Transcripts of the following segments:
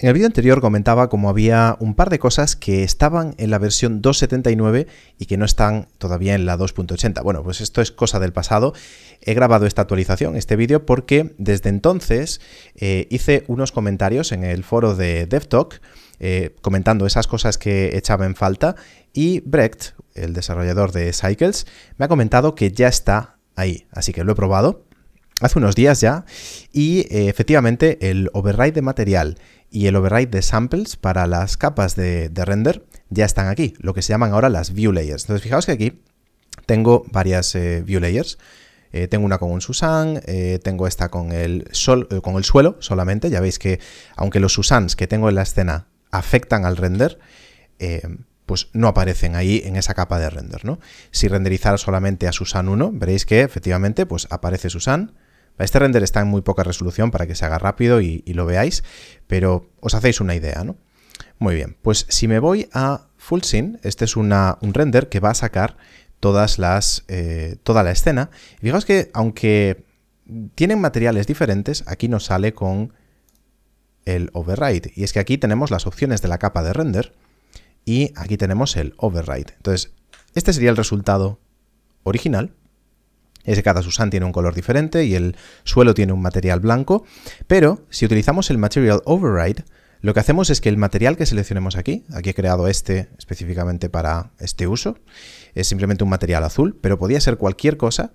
En el vídeo anterior comentaba cómo había un par de cosas que estaban en la versión 2.79 y que no están todavía en la 2.80. Bueno, pues esto es cosa del pasado. He grabado esta actualización, este vídeo, porque desde entonces eh, hice unos comentarios en el foro de DevTalk eh, comentando esas cosas que echaba en falta y Brecht, el desarrollador de Cycles, me ha comentado que ya está ahí. Así que lo he probado hace unos días ya y eh, efectivamente el override de material y el override de samples para las capas de, render ya están aquí, lo que se llaman ahora las view layers. Entonces fijaos que aquí tengo varias eh, view layers. Eh, tengo una con un Susan, eh, tengo esta con el, sol, con el suelo solamente. Ya veis que aunque los Susans que tengo en la escena afectan al render, pues no aparecen ahí en esa capa de render. ¿no? Si renderizar solamente a Susan 1, veréis que efectivamente pues aparece Susan, este render está en muy poca resolución para que se haga rápido y, lo veáis, pero os hacéis una idea, ¿no? Muy bien, pues si me voy a Full Scene, este es un render que va a sacar todas las, eh, toda la escena. fijaos que aunque tienen materiales diferentes, aquí nos sale con el override. Y es que aquí tenemos las opciones de la capa de render y aquí tenemos el override. Entonces, este sería el resultado original ese cada Susan tiene un color diferente y el suelo tiene un material blanco, pero si utilizamos el Material Override, lo que hacemos es que el material que seleccionemos aquí, aquí he creado este específicamente para este uso, es simplemente un material azul, pero podía ser cualquier cosa,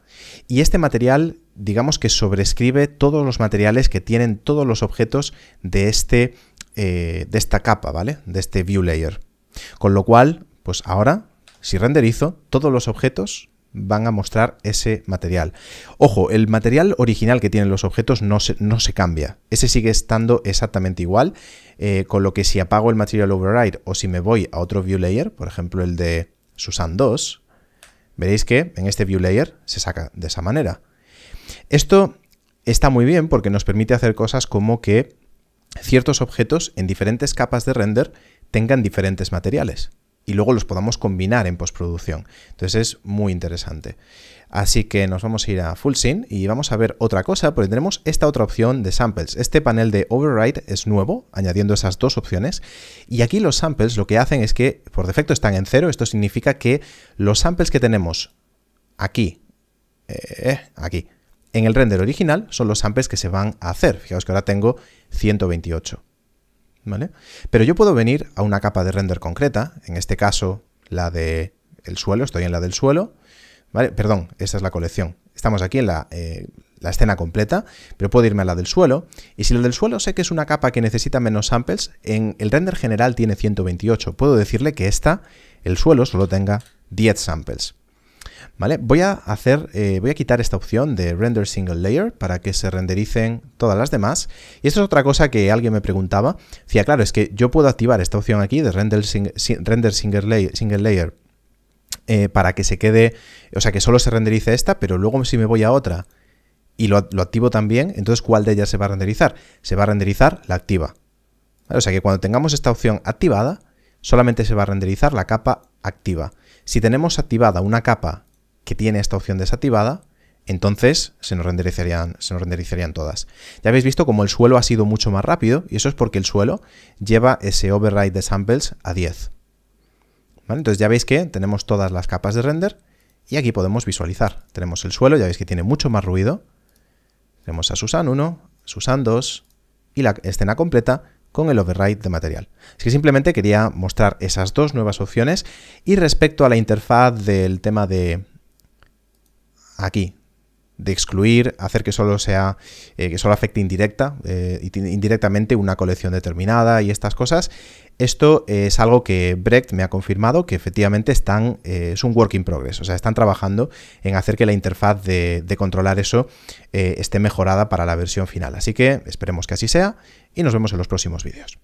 y este material digamos que sobrescribe todos los materiales que tienen todos los objetos de, este, eh, de esta capa, ¿vale? De este view layer. Con lo cual, pues ahora, si renderizo, todos los objetos van a mostrar ese material. Ojo, el material original que tienen los objetos no se, cambia. Ese sigue estando exactamente igual, eh, con lo que si apago el Material Override o si me voy a otro View Layer, por ejemplo el de Susan 2, veréis que en este View Layer se saca de esa manera. Esto está muy bien porque nos permite hacer cosas como que ciertos objetos en diferentes capas de render tengan diferentes materiales y luego los podamos combinar en postproducción. Entonces es muy interesante. Así que nos vamos a ir a Full Scene y vamos a ver otra cosa, porque tenemos esta otra opción de samples. Este panel de Override es nuevo, añadiendo esas dos opciones. Y aquí los samples lo que hacen es que por defecto están en cero. Esto significa que los samples que tenemos aquí, eh, aquí, en el render original son los samples que se van a hacer. Fijaos que ahora tengo 128. Pero yo puedo venir a una capa de render concreta, en este caso la del el suelo, estoy en la del suelo, ¿vale? Perdón, esta es la colección. Estamos aquí en la, eh, la escena completa, pero puedo irme a la del suelo. Y si la del suelo sé que es una capa que necesita menos samples, en el render general tiene 128. Puedo decirle que esta, el suelo, solo tenga 10 samples. Voy a hacer, eh, voy a quitar esta opción de Render Single Layer para que se rendericen todas las demás. Y esto es otra cosa que alguien me preguntaba. Decía, claro, es que yo puedo activar esta opción aquí de Render, single, layer, eh, para que se quede, o sea, que solo se renderice esta, pero luego si me voy a otra y lo, activo también, entonces ¿cuál de ellas se va a renderizar? Se va a renderizar la activa. O sea que cuando tengamos esta opción activada, solamente se va a renderizar la capa activa. Si tenemos activada una capa que tiene esta opción desactivada, entonces se nos, renderizarían, se nos renderizarían todas. Ya habéis visto como el suelo ha sido mucho más rápido y eso es porque el suelo lleva ese override de samples a 10. Entonces ya veis que tenemos todas las capas de render y aquí podemos visualizar. Tenemos el suelo, ya veis que tiene mucho más ruido. Tenemos a Susan 1, Susan 2 y la escena completa con el override de material. Así que simplemente quería mostrar esas dos nuevas opciones y respecto a la interfaz del tema de, aquí, de excluir, hacer que solo sea, eh, que solo afecte indirecta, eh, indirectamente una colección determinada y estas cosas. Esto es algo que Brecht me ha confirmado que efectivamente están, eh, es un work in progress, o sea, están trabajando en hacer que la interfaz de, de controlar eso esté mejorada para la versión final. Así que esperemos que así sea y nos vemos en los próximos vídeos.